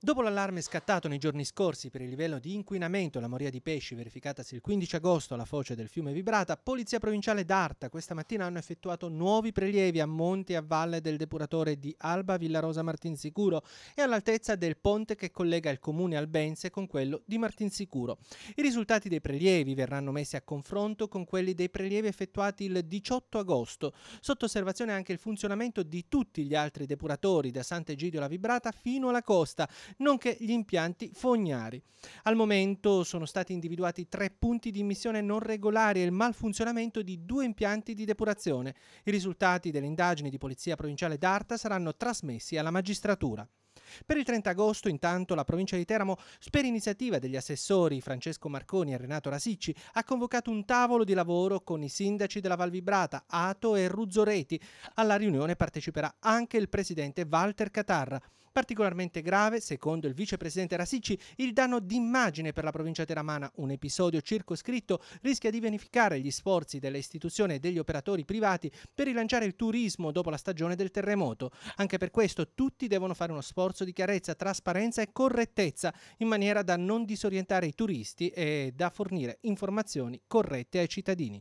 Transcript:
Dopo l'allarme scattato nei giorni scorsi per il livello di inquinamento alla moria di pesci verificatasi il 15 agosto alla foce del fiume Vibrata, Polizia Provinciale d'Arta questa mattina hanno effettuato nuovi prelievi a monte e a valle del depuratore di Alba Villarosa Martinsicuro e all'altezza del ponte che collega il comune albense con quello di Martinsicuro. I risultati dei prelievi verranno messi a confronto con quelli dei prelievi effettuati il 18 agosto, sotto osservazione anche il funzionamento di tutti gli altri depuratori da Sant'Egidio alla Vibrata fino alla costa nonché gli impianti fognari. Al momento sono stati individuati tre punti di emissione non regolari e il malfunzionamento di due impianti di depurazione. I risultati delle indagini di Polizia Provinciale d'Arta saranno trasmessi alla magistratura. Per il 30 agosto, intanto, la provincia di Teramo, per iniziativa degli assessori Francesco Marconi e Renato Rasicci, ha convocato un tavolo di lavoro con i sindaci della Val Vibrata, Ato e Ruzzoreti. Alla riunione parteciperà anche il presidente Walter Catarra. Particolarmente grave, secondo il vicepresidente Rasicci, il danno d'immagine per la provincia teramana. Un episodio circoscritto rischia di vanificare gli sforzi delle istituzioni e degli operatori privati per rilanciare il turismo dopo la stagione del terremoto. Anche per questo tutti devono fare uno sforzo di chiarezza, trasparenza e correttezza in maniera da non disorientare i turisti e da fornire informazioni corrette ai cittadini.